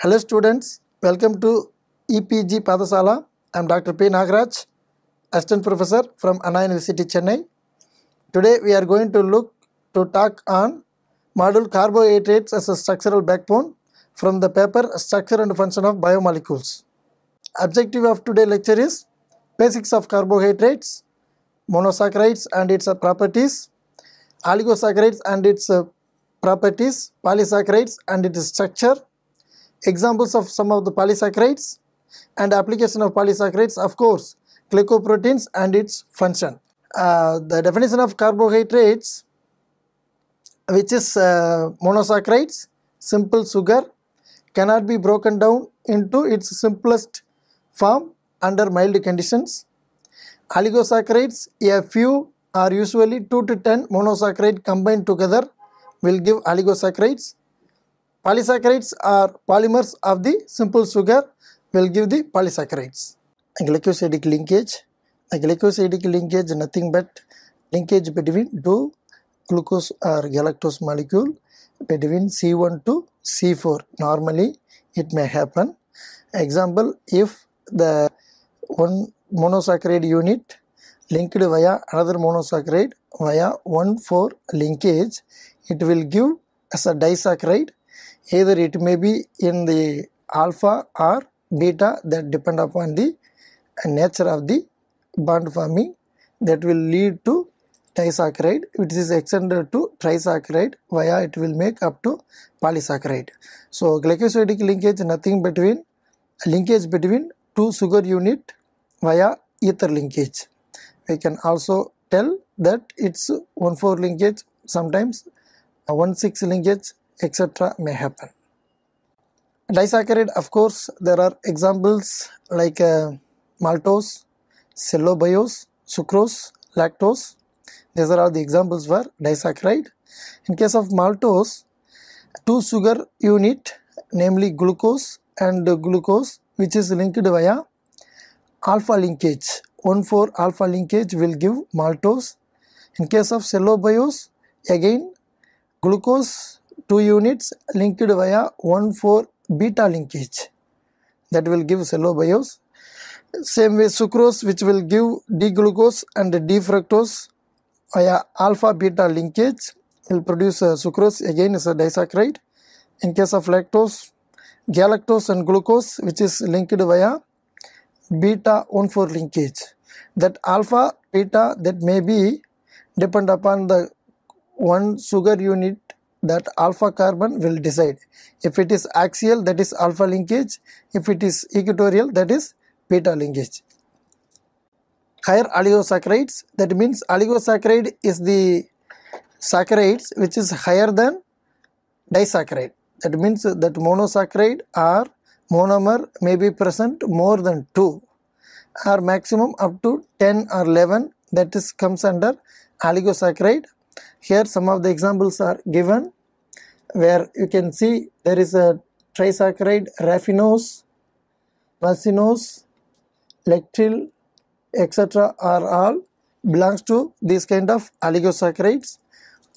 Hello students, welcome to EPG Padasala. I am Dr. P. Nagraj, Assistant Professor from Anna University, Chennai. Today we are going to look to talk on model carbohydrates as a structural backbone from the paper Structure and Function of Biomolecules. Objective of today's lecture is Basics of Carbohydrates, Monosaccharides and its properties, Oligosaccharides and its uh, properties, Polysaccharides and its structure, Examples of some of the polysaccharides and application of polysaccharides, of course, glycoproteins and its function. Uh, the definition of carbohydrates, which is uh, monosaccharides, simple sugar, cannot be broken down into its simplest form under mild conditions. Oligosaccharides, a few are usually 2 to 10 monosaccharide combined together will give oligosaccharides polysaccharides are polymers of the simple sugar will give the polysaccharides. Glycosidic linkage. A glycosidic linkage nothing but linkage between two glucose or galactose molecule between C1 to C4. Normally it may happen. Example if the one monosaccharide unit linked via another monosaccharide via 1,4 linkage it will give as a disaccharide either it may be in the alpha or beta that depend upon the nature of the bond forming that will lead to disaccharide which is extended to trisaccharide via it will make up to polysaccharide so glycosidic linkage nothing between linkage between two sugar unit via ether linkage we can also tell that it's 1 4 linkage sometimes 1 6 linkage etc. may happen. Disaccharide, of course, there are examples like uh, maltose, cellobiose, sucrose, lactose. These are all the examples for disaccharide. In case of maltose, two sugar unit namely glucose and glucose which is linked via alpha linkage 1,4 alpha linkage will give maltose in case of cellobiose again glucose two units linked via 1,4 beta linkage that will give cellobiose. same way sucrose which will give d glucose and d fructose via alpha beta linkage will produce uh, sucrose again is a disaccharide in case of lactose galactose and glucose which is linked via beta 1,4 linkage that alpha beta that may be depend upon the one sugar unit that alpha carbon will decide if it is axial that is alpha linkage if it is equatorial that is beta linkage higher oligosaccharides that means oligosaccharide is the saccharides which is higher than disaccharide that means that monosaccharide or monomer may be present more than 2 or maximum up to 10 or 11 that is comes under oligosaccharide here some of the examples are given where you can see there is a trisaccharide raffinose, malcinose, lectil etc are all belongs to these kind of oligosaccharides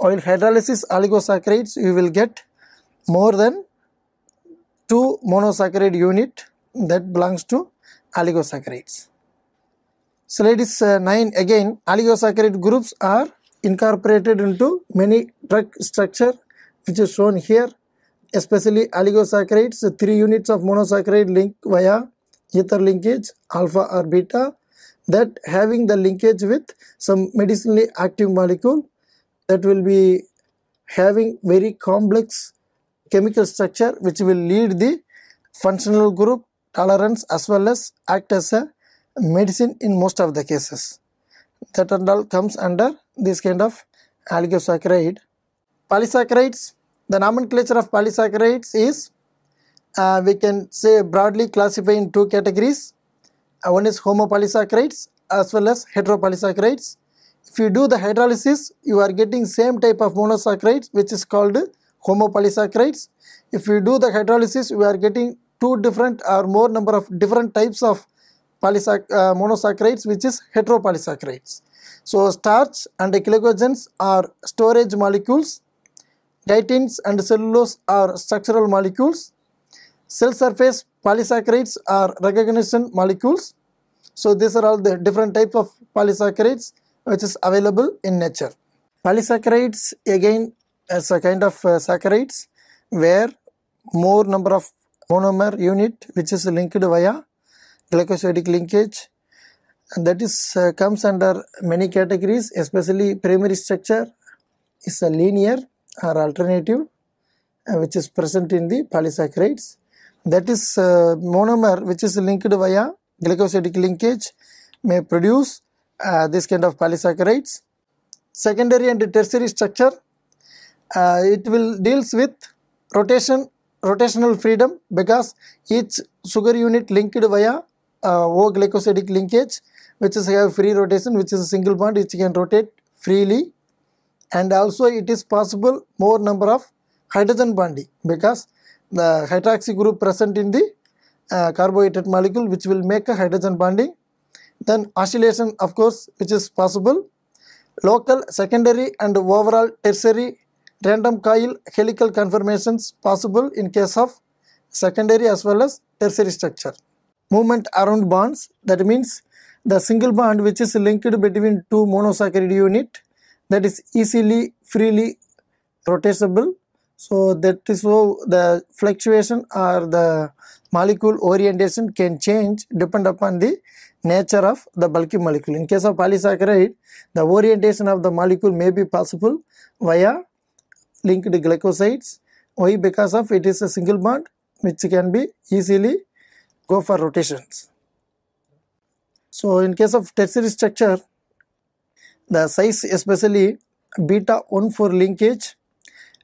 oil hydrolysis oligosaccharides you will get more than two monosaccharide unit that belongs to oligosaccharides so is uh, 9 again oligosaccharide groups are incorporated into many drug structure which is shown here especially oligosaccharides three units of monosaccharide link via ether linkage alpha or beta that having the linkage with some medicinally active molecule that will be having very complex chemical structure which will lead the functional group tolerance as well as act as a medicine in most of the cases. Tetradol comes under this kind of oligosaccharide. Polysaccharides, the nomenclature of polysaccharides is uh, we can say broadly classify in two categories. Uh, one is homopolysaccharides as well as heteropolysaccharides. If you do the hydrolysis, you are getting same type of monosaccharides which is called homopolysaccharides. If you do the hydrolysis, you are getting two different or more number of different types of uh, monosaccharides which is heteropolysaccharides. So starch and glycogens are storage molecules, dietins and cellulose are structural molecules, cell surface polysaccharides are recognition molecules. So these are all the different type of polysaccharides which is available in nature. Polysaccharides again as a kind of uh, saccharides where more number of monomer unit which is linked via glycosidic linkage and that is uh, comes under many categories especially primary structure is a linear or alternative uh, which is present in the polysaccharides that is uh, monomer which is linked via glycosidic linkage may produce uh, this kind of polysaccharides secondary and tertiary structure uh, it will deals with rotation rotational freedom because each sugar unit linked via uh, O-glycosidic linkage which is have free rotation which is a single bond which can rotate freely and also it is possible more number of hydrogen bonding because the hydroxy group present in the uh, carbohydrate molecule which will make a hydrogen bonding then oscillation of course which is possible local secondary and overall tertiary random coil helical conformations possible in case of secondary as well as tertiary structure movement around bonds that means the single bond which is linked between two monosaccharide unit that is easily freely rotatable so that is how the fluctuation or the molecule orientation can change depend upon the nature of the bulky molecule in case of polysaccharide the orientation of the molecule may be possible via linked glycosides why because of it is a single bond which can be easily go for rotations. So in case of tertiary structure, the size especially beta 1 for linkage,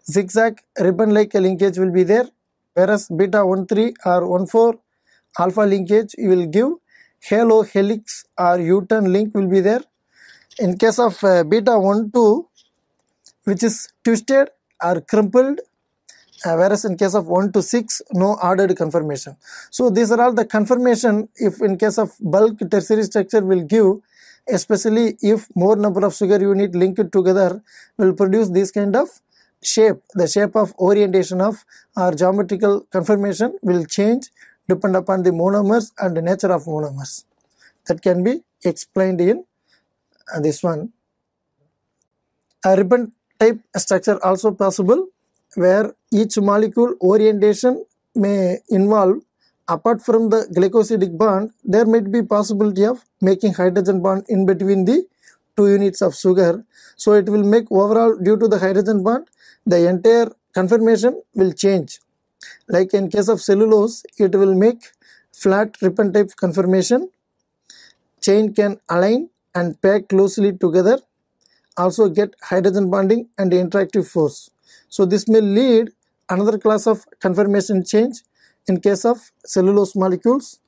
zigzag ribbon like linkage will be there whereas beta 1 3 or 1 4 alpha linkage you will give halo helix or U-turn link will be there. In case of uh, beta 1 2 which is twisted or crumpled uh, whereas in case of 1 to 6 no ordered confirmation. so these are all the confirmation. if in case of bulk tertiary structure will give especially if more number of sugar unit linked together will produce this kind of shape the shape of orientation of our geometrical conformation will change depend upon the monomers and the nature of monomers that can be explained in uh, this one a ribbon type structure also possible where each molecule orientation may involve apart from the glycosidic bond there might be possibility of making hydrogen bond in between the two units of sugar so it will make overall due to the hydrogen bond the entire conformation will change like in case of cellulose it will make flat ribbon type conformation chain can align and pack closely together also get hydrogen bonding and interactive force so this may lead another class of conformation change in case of cellulose molecules.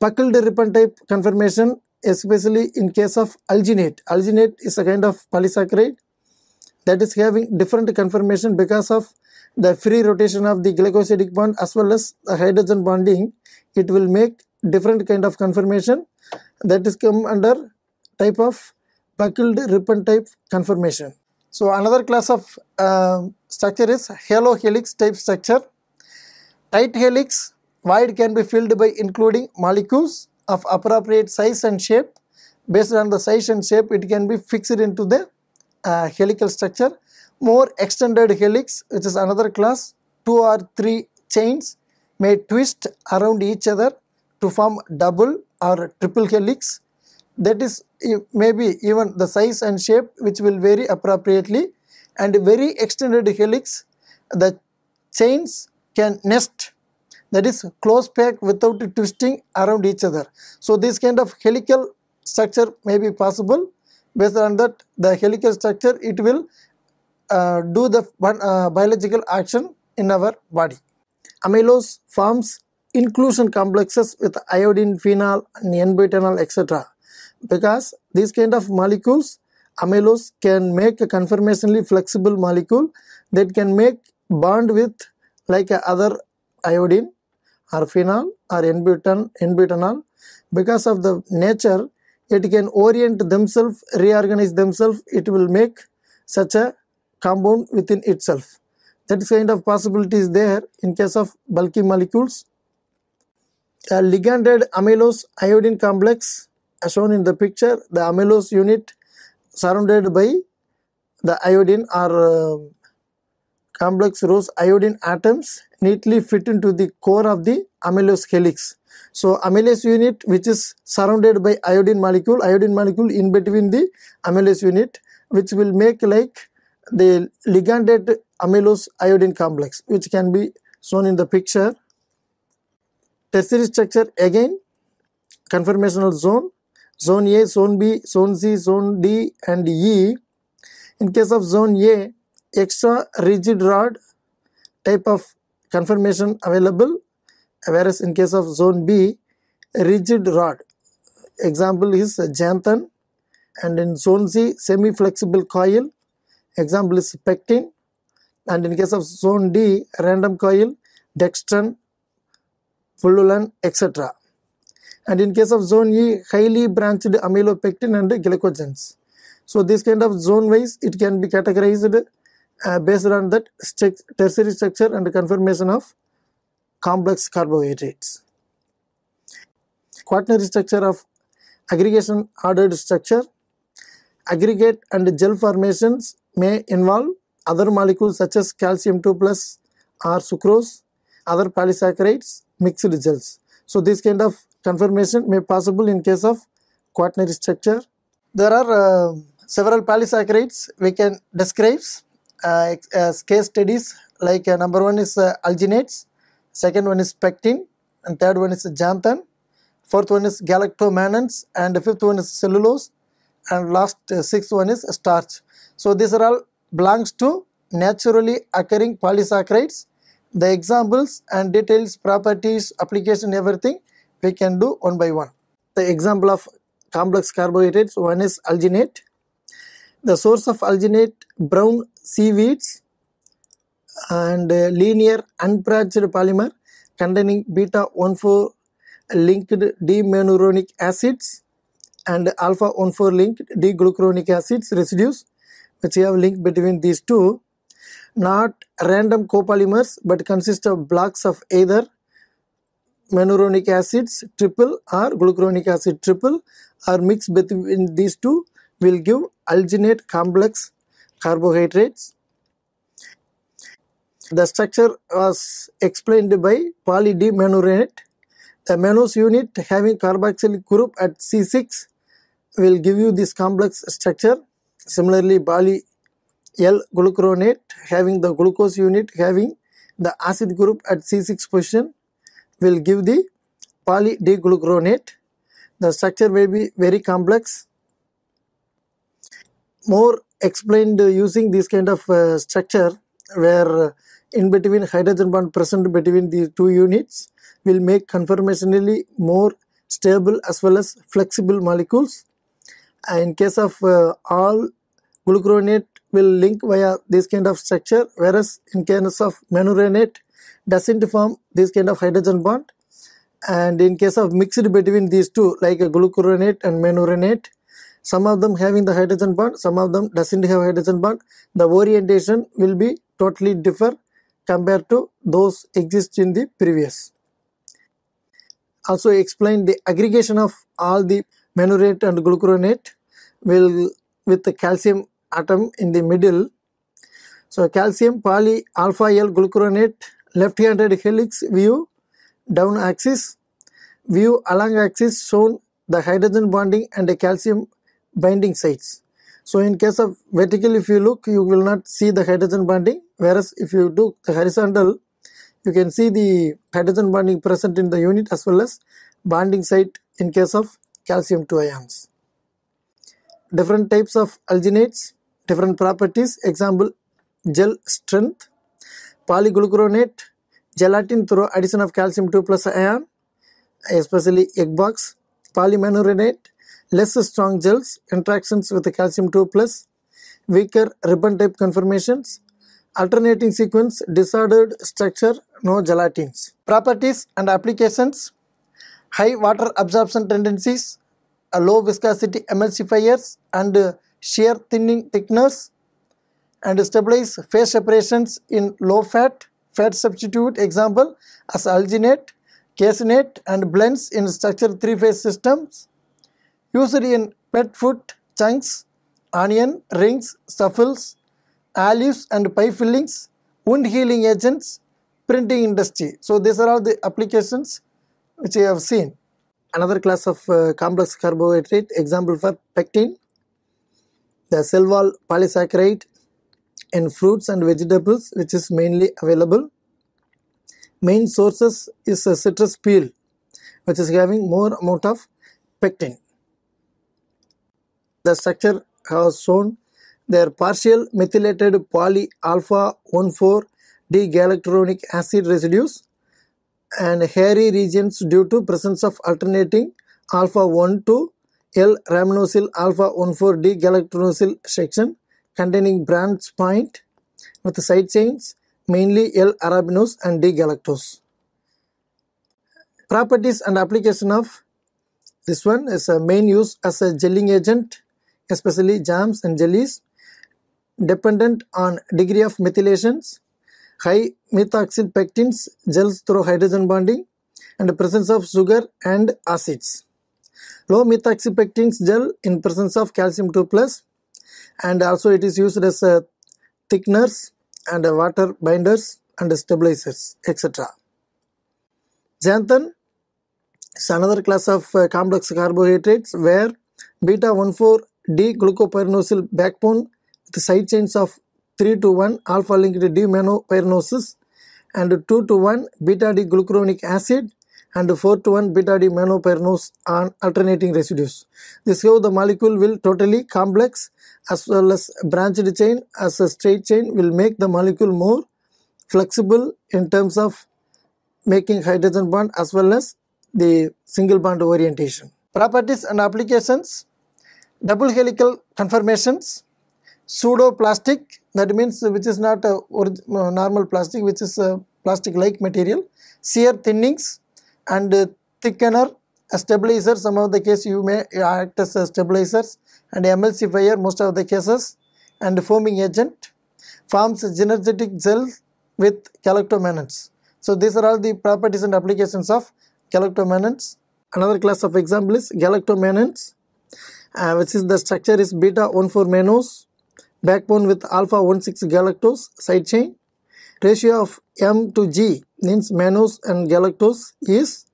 Puckled ribbon type conformation especially in case of alginate. Alginate is a kind of polysaccharide that is having different conformation because of the free rotation of the glycosidic bond as well as the hydrogen bonding. It will make different kind of conformation that is come under type of buckled ribbon type conformation. So another class of uh, structure is halo helix type structure. Tight helix wide can be filled by including molecules of appropriate size and shape. Based on the size and shape, it can be fixed into the uh, helical structure. More extended helix, which is another class, two or three chains may twist around each other to form double or triple helix that is maybe even the size and shape which will vary appropriately and very extended helix the chains can nest that is close pack without twisting around each other. So this kind of helical structure may be possible based on that the helical structure it will uh, do the uh, biological action in our body. Amylose forms inclusion complexes with iodine, phenol and N-butanol etc because these kind of molecules amylose can make a conformationally flexible molecule that can make bond with like other iodine or phenol or n butanol because of the nature it can orient themselves reorganize themselves it will make such a compound within itself that kind of possibility is there in case of bulky molecules a liganded amylose iodine complex as shown in the picture the amylose unit surrounded by the iodine or uh, complex rose iodine atoms neatly fit into the core of the amylose helix. So amylase unit which is surrounded by iodine molecule, iodine molecule in between the amylase unit which will make like the liganded amylose iodine complex which can be shown in the picture. Tertiary structure again conformational zone zone A, zone B, zone C, zone D and E. In case of zone A, extra rigid rod type of conformation available whereas in case of zone B, rigid rod example is Janthan and in zone C semi-flexible coil example is pectin and in case of zone D random coil dextran, pullulan, etc and in case of zone E, highly branched amylopectin and glycogens. So this kind of zone wise, it can be categorized uh, based on that tertiary structure and conformation of complex carbohydrates. Quaternary structure of aggregation ordered structure. Aggregate and gel formations may involve other molecules such as calcium 2 plus or sucrose, other polysaccharides, mixed gels. So this kind of Conformation may possible in case of quaternary structure. There are uh, several polysaccharides we can describe uh, as uh, case studies like uh, number one is uh, alginates, second one is pectin, and third one is xanthan, fourth one is galactomannans, and fifth one is cellulose, and last uh, sixth one is starch. So these are all belongs to naturally occurring polysaccharides. The examples and details, properties, application, everything we can do one by one. The example of complex carbohydrates, one is alginate. The source of alginate, brown seaweeds and uh, linear unbranched polymer containing beta-1,4 linked D-manuronic acids and alpha-1,4 linked D-glucuronic acids residues which have link between these two not random copolymers but consist of blocks of either manuronic acids triple or glucuronic acid triple are mixed between these two will give alginate complex carbohydrates. The structure was explained by poly D manuronate. The mannose unit having carboxylic group at C6 will give you this complex structure. Similarly, poly L glucuronate having the glucose unit having the acid group at C6 position will give the poly The structure may be very complex. More explained using this kind of uh, structure where in between hydrogen bond present between the two units will make conformationally more stable as well as flexible molecules. in case of uh, all glucuronate will link via this kind of structure whereas in case of manuronate doesn't form this kind of hydrogen bond and in case of mixed between these two like glucuronate and manuronate some of them having the hydrogen bond some of them doesn't have hydrogen bond the orientation will be totally differ compared to those exist in the previous also explain the aggregation of all the manurate and glucuronate will with the calcium atom in the middle so calcium poly alpha L glucuronate left-handed helix view, down axis, view along axis shown the hydrogen bonding and the calcium binding sites. So in case of vertical if you look you will not see the hydrogen bonding whereas if you do the horizontal you can see the hydrogen bonding present in the unit as well as bonding site in case of calcium 2 ions. Different types of alginates, different properties, example gel strength, polyglucuronate, gelatin through addition of calcium 2 plus ion, especially egg box, polymanurinate, less strong gels, interactions with the calcium 2 plus, weaker ribbon type conformations, alternating sequence, disordered structure, no gelatins. Properties and applications high water absorption tendencies, low viscosity emulsifiers, and shear thinning thickness and stabilize phase separations in low fat, fat substitute example as alginate, caseinate and blends in structure three-phase systems, used in pet food, chunks, onion, rings, stuffles, olives and pie fillings, wound healing agents, printing industry. So these are all the applications which we have seen. Another class of uh, complex carbohydrate example for pectin, the cell wall polysaccharide and fruits and vegetables which is mainly available. Main sources is a citrus peel which is having more amount of pectin. The structure has shown their partial methylated poly alpha 14 D galacturonic acid residues and hairy regions due to presence of alternating alpha 1 to L-raminosyl alpha 14D galactanosyl section containing branch point with side chains, mainly L. arabinose and D. galactose. Properties and application of this one is a main use as a gelling agent, especially jams and jellies, dependent on degree of methylations, high methoxyl pectins gels through hydrogen bonding, and presence of sugar and acids. Low methoxypectins gel in presence of calcium 2 plus and also it is used as a thickeners and a water binders and stabilizers etc. Xanthan is another class of uh, complex carbohydrates where beta 1,4-D glucopyranosyl backbone with side chains of 3 to 1 alpha linked D-monopyrenosis and 2 to 1 beta D glucuronic acid and 4 to 1 beta D monopyranose on alternating residues. This how the molecule will totally complex as well as branched chain as a straight chain will make the molecule more flexible in terms of making hydrogen bond as well as the single bond orientation. Properties and applications double helical conformations pseudoplastic that means which is not a normal plastic which is a plastic like material shear thinnings and thickener stabilizer some of the case you may act as stabilizers and emulsifier most of the cases and foaming agent forms energetic gel with galactomannans. So these are all the properties and applications of galactomannans. Another class of example is galactomannans, uh, which is the structure is beta 14 mannose backbone with alpha 16 galactose side chain ratio of M to G means mannose and galactose is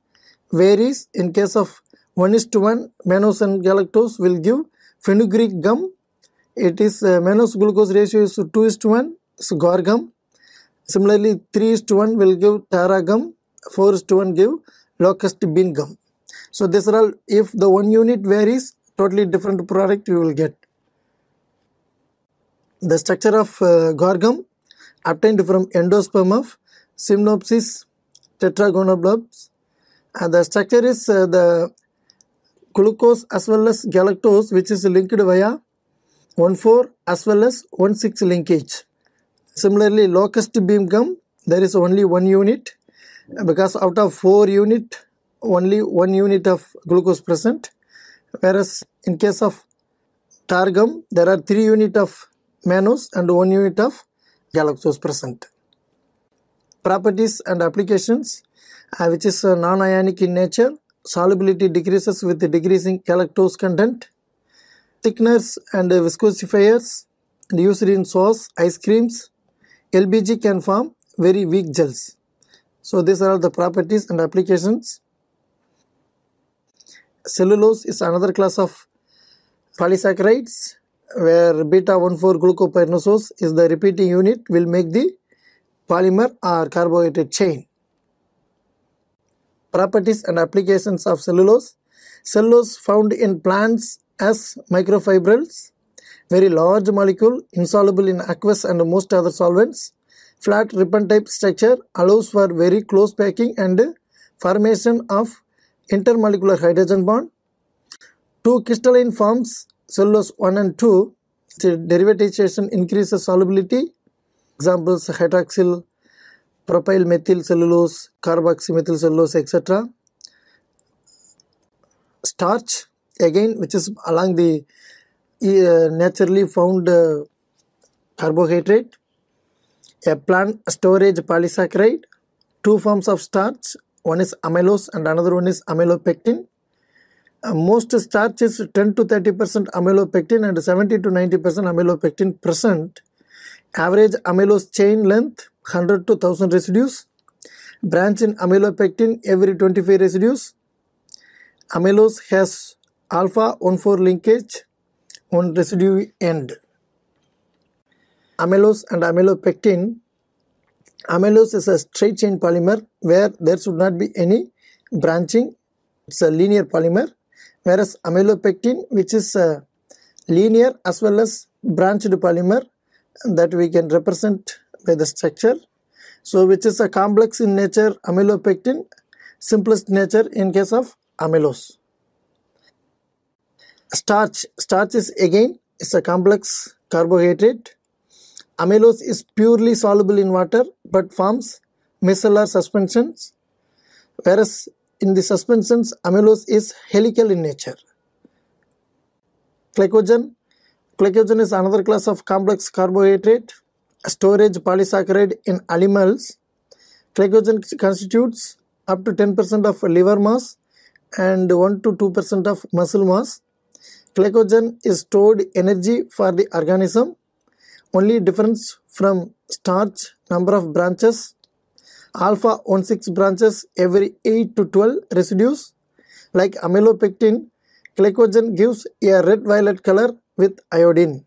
varies in case of 1 is to 1 mannose and galactose will give fenugreek gum it is uh, glucose ratio is 2 is to 1 is guar gum similarly 3 is to 1 will give tara gum 4 is to 1 give locust bean gum so these are all if the one unit varies totally different product you will get the structure of uh, guar gum obtained from endosperm of Simnopsis tetragonobulbs and the structure is uh, the glucose as well as galactose which is linked via 1,4 as well as 1,6 linkage. Similarly locust beam gum there is only one unit because out of 4 unit only 1 unit of glucose present whereas in case of targum there are 3 unit of mannose and 1 unit of Galactose present. Properties and applications uh, which is uh, non-ionic in nature. Solubility decreases with decreasing galactose content. Thickeners and viscosifiers used in sauce, ice creams. LBG can form very weak gels. So these are the properties and applications. Cellulose is another class of polysaccharides where beta 1,4-glucopyranose is the repeating unit will make the polymer or carbohydrate chain. Properties and applications of cellulose. Cellulose found in plants as microfibrils, very large molecule, insoluble in aqueous and most other solvents. Flat ribbon type structure allows for very close packing and formation of intermolecular hydrogen bond. Two crystalline forms cellulose 1 and 2, the derivatization increases solubility. Examples hydroxyl, propyl methyl cellulose, carboxymethyl cellulose, etc. Starch, again, which is along the uh, naturally found uh, carbohydrate, a plant storage polysaccharide, two forms of starch, one is amylose and another one is amylopectin. Uh, most starch is 10 to 30 percent amylopectin and 70 to 90 percent amylopectin present. Average amylose chain length 100 to 1000 residues. Branch in amylopectin every 25 residues. Amylose has alpha 1,4 linkage on residue end. Amylose and amylopectin. Amylose is a straight chain polymer where there should not be any branching. It's a linear polymer whereas amylopectin which is uh, linear as well as branched polymer that we can represent by the structure so which is a complex in nature amylopectin simplest nature in case of amylose starch starch is again is a complex carbohydrate amylose is purely soluble in water but forms micellar suspensions whereas in the suspensions, amylose is helical in nature. Glycogen. Glycogen is another class of complex carbohydrate. Storage polysaccharide in animals. Glycogen constitutes up to 10% of liver mass and 1 to 2% of muscle mass. Glycogen is stored energy for the organism. Only difference from starch, number of branches, alpha 16 branches every 8 to 12 residues like amylopectin, glycogen gives a red-violet color with iodine.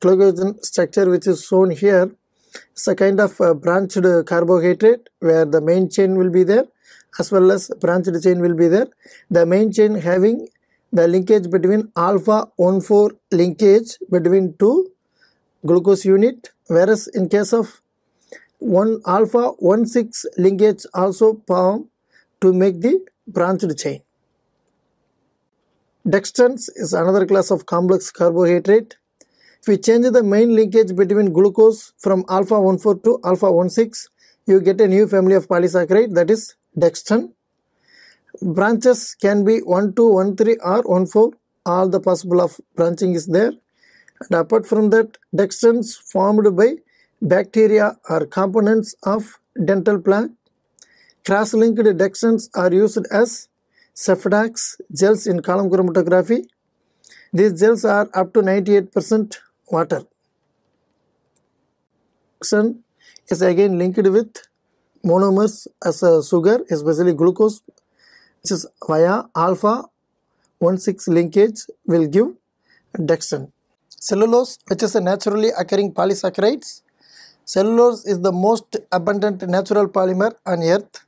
Glycogen structure which is shown here is a kind of a uh, branched carbohydrate where the main chain will be there as well as branched chain will be there. The main chain having the linkage between alpha 14 linkage between two glucose unit whereas in case of one alpha 1 6 linkage also form to make the branched chain. Dextrans is another class of complex carbohydrate. If we change the main linkage between glucose from alpha one four to alpha one six, you get a new family of polysaccharide that is dextran. Branches can be 1, 2, 1, 3 or 1, 4. All the possible of branching is there. And apart from that, dextrans formed by Bacteria are components of dental plaque. Cross-linked dextrins are used as Cephadax gels in column chromatography. These gels are up to 98% water. Dextrin is again linked with monomers as a sugar, especially glucose, which is via alpha 1,6 linkage will give dextrin. Cellulose, which is a naturally occurring polysaccharides, Cellulose is the most abundant natural polymer on earth.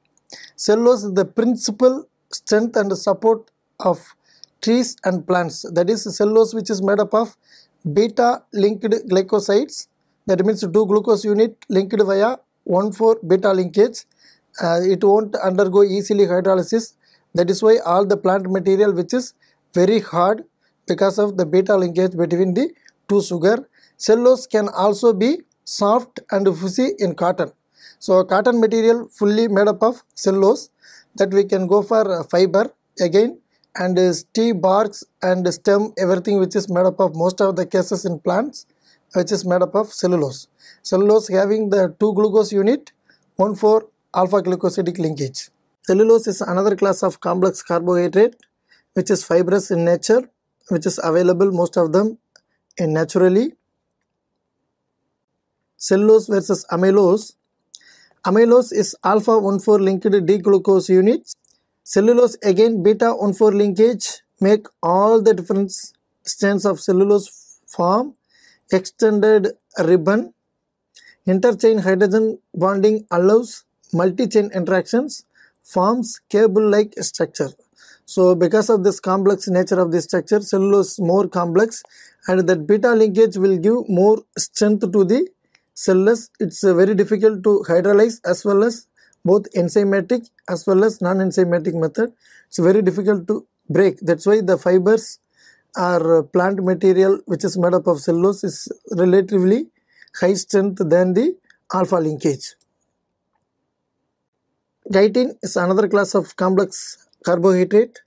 Cellulose is the principal strength and support of trees and plants. That is cellulose which is made up of beta linked glycosides. That means two glucose unit linked via 1,4 beta linkage. Uh, it won't undergo easily hydrolysis. That is why all the plant material which is very hard because of the beta linkage between the two sugar. Cellulose can also be soft and fuzzy in cotton. So cotton material fully made up of cellulose that we can go for uh, fiber again and uh, tea barks and stem everything which is made up of most of the cases in plants which is made up of cellulose. Cellulose having the two glucose unit 1 for alpha glucosidic linkage. Cellulose is another class of complex carbohydrate which is fibrous in nature which is available most of them in naturally cellulose versus amylose. Amylose is alpha 1,4 linked D glucose units. Cellulose again beta 1,4 linkage make all the different strands of cellulose form extended ribbon. Interchain hydrogen bonding allows multi-chain interactions forms cable-like structure. So because of this complex nature of the structure, cellulose more complex and that beta linkage will give more strength to the cellulose it's uh, very difficult to hydrolyze as well as both enzymatic as well as non-enzymatic method it's very difficult to break that's why the fibers are uh, plant material which is made up of cellulose is relatively high strength than the alpha linkage. Chitin is another class of complex carbohydrate.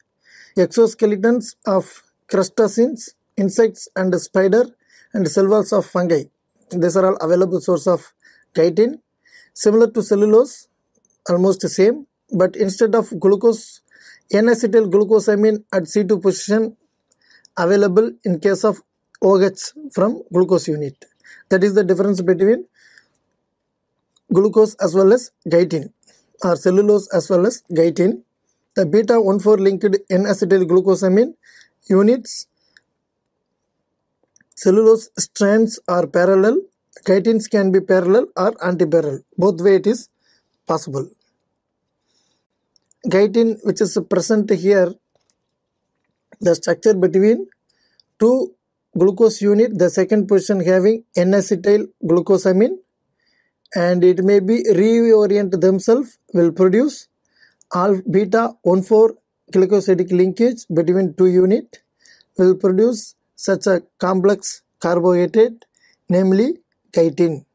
Exoskeletons of crustaceans, insects and spider and cell walls of fungi these are all available source of chitin similar to cellulose almost the same but instead of glucose n-acetyl glucosamine at C2 position available in case of OH from glucose unit. That is the difference between glucose as well as chitin, or cellulose as well as chitin. The beta 1,4 linked N-acetyl glucosamine units cellulose strands are parallel, chitins can be parallel or antiparallel. Both way it is possible. Chitin which is present here, the structure between two glucose unit, the second position having N-acetyl glucosamine and it may be reorient themselves will produce alpha beta 1,4 glycosidic linkage between two unit will produce such a complex carbohydrate namely chitin.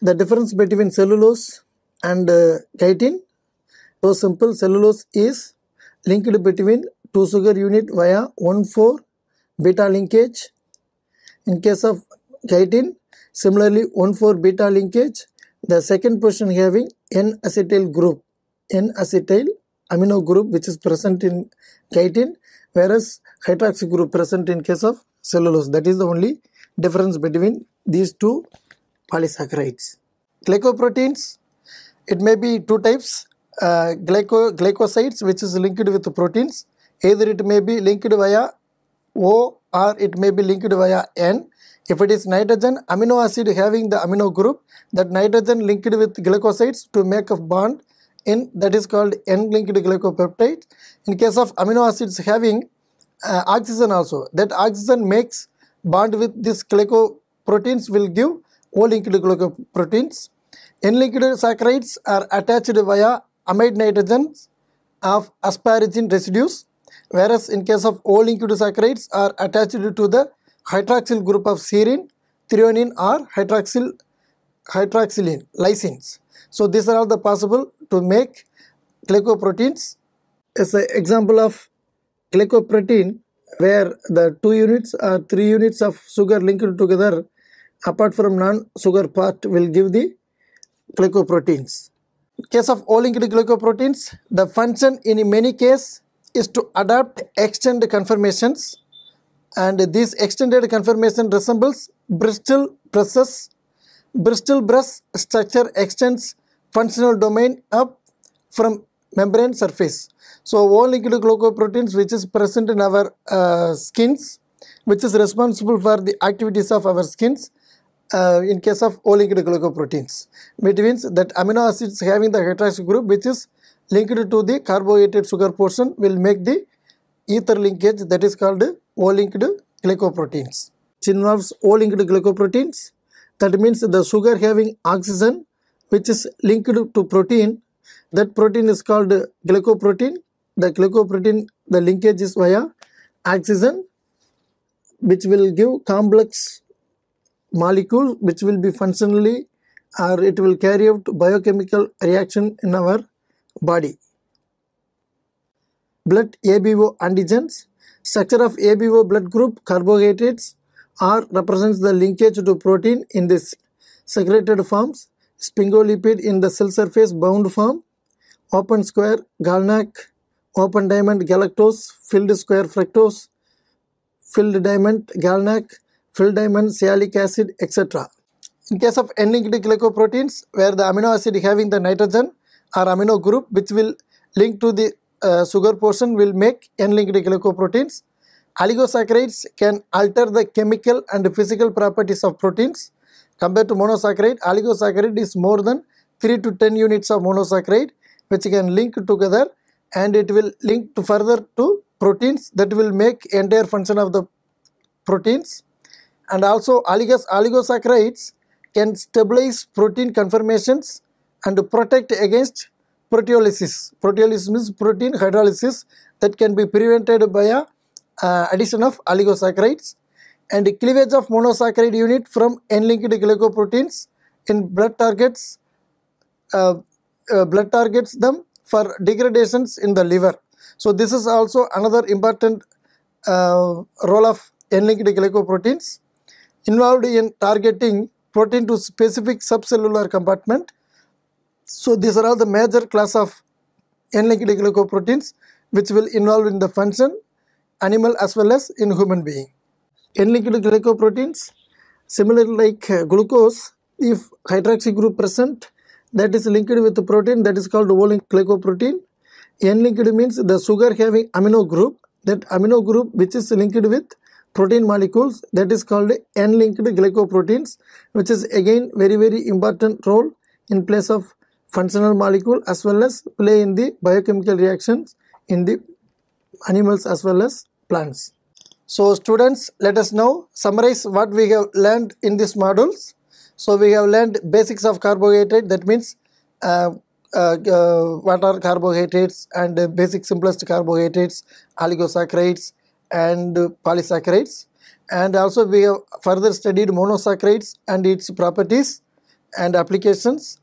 The difference between cellulose and uh, chitin so simple cellulose is linked between two sugar unit via 1,4 beta linkage in case of chitin similarly 1,4 beta linkage the second portion having N acetyl group N acetyl amino group which is present in chitin whereas hydroxy group present in case of cellulose. That is the only difference between these two polysaccharides. Glycoproteins, it may be two types, uh, glyco, glycosides which is linked with proteins. Either it may be linked via O or it may be linked via N. If it is nitrogen, amino acid having the amino group, that nitrogen linked with glycosides to make a bond in that is called N-linked glycopeptide. In case of amino acids having uh, oxygen also. That oxygen makes bond with this glycoproteins will give co-linked glycoproteins. N-linked saccharides are attached via amide nitrogen of asparagine residues, whereas in case of O-linked saccharides are attached to the hydroxyl group of serine, threonine or hydroxyl hydroxylene lysines. So these are all the possible to make glycoproteins. As an example of glycoprotein where the two units or three units of sugar linked together apart from non-sugar part will give the glycoproteins. In case of O-linked glycoproteins, the function in many cases is to adapt extended conformations and this extended conformation resembles Bristol presses. Bristol brush structure extends functional domain up from membrane surface. So O-glycoproteins which is present in our uh, skins which is responsible for the activities of our skins uh, in case of all linked glycoproteins. It means that amino acids having the hydroxyl group which is linked to the carbohydrate sugar portion will make the ether linkage that is called O-linked glycoproteins. It involves O-linked glycoproteins that means the sugar having oxygen which is linked to protein that protein is called glycoprotein. The glycoprotein, the linkage is via oxygen, which will give complex molecule which will be functionally or it will carry out biochemical reaction in our body. Blood ABO antigens. Structure of ABO blood group carbohydrates are represents the linkage to protein in this secreted forms spingolipid in the cell surface bound form open square galnac open diamond galactose filled square fructose filled diamond galnac filled diamond sialic acid etc in case of n-linked glycoproteins where the amino acid having the nitrogen or amino group which will link to the uh, sugar portion will make n-linked glycoproteins oligosaccharides can alter the chemical and physical properties of proteins Compared to monosaccharide, oligosaccharide is more than 3 to 10 units of monosaccharide which can link together and it will link to further to proteins that will make entire function of the proteins and also oligos oligosaccharides can stabilize protein conformations and protect against proteolysis. Proteolysis means protein hydrolysis that can be prevented by a uh, addition of oligosaccharides and cleavage of monosaccharide unit from N-linked glycoproteins in blood targets uh, uh, blood targets them for degradations in the liver. So this is also another important uh, role of N-linked glycoproteins involved in targeting protein to specific subcellular compartment. So these are all the major class of N-linked glycoproteins which will involve in the function animal as well as in human being. N-linked glycoproteins. Similar like uh, glucose, if hydroxy group present, that is linked with protein that is called O-linked glycoprotein. N-linked means the sugar having amino group, that amino group which is linked with protein molecules that is called N-linked glycoproteins which is again very very important role in place of functional molecule as well as play in the biochemical reactions in the animals as well as plants. So students, let us now summarize what we have learned in these modules. So we have learned basics of carbohydrate that means uh, uh, uh, what are carbohydrates and basic simplest carbohydrates, oligosaccharides and polysaccharides and also we have further studied monosaccharides and its properties and applications,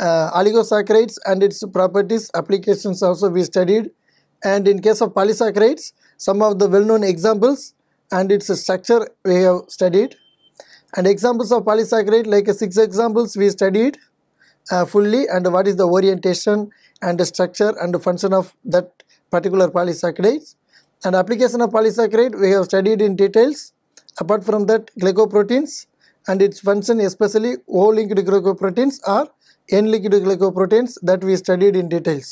uh, oligosaccharides and its properties applications also we studied and in case of polysaccharides some of the well-known examples and its structure we have studied and examples of polysaccharide like six examples we studied uh, fully and what is the orientation and the structure and the function of that particular polysaccharides and application of polysaccharide we have studied in details apart from that glycoproteins and its function especially O-linked glycoproteins or N-linked glycoproteins that we studied in details.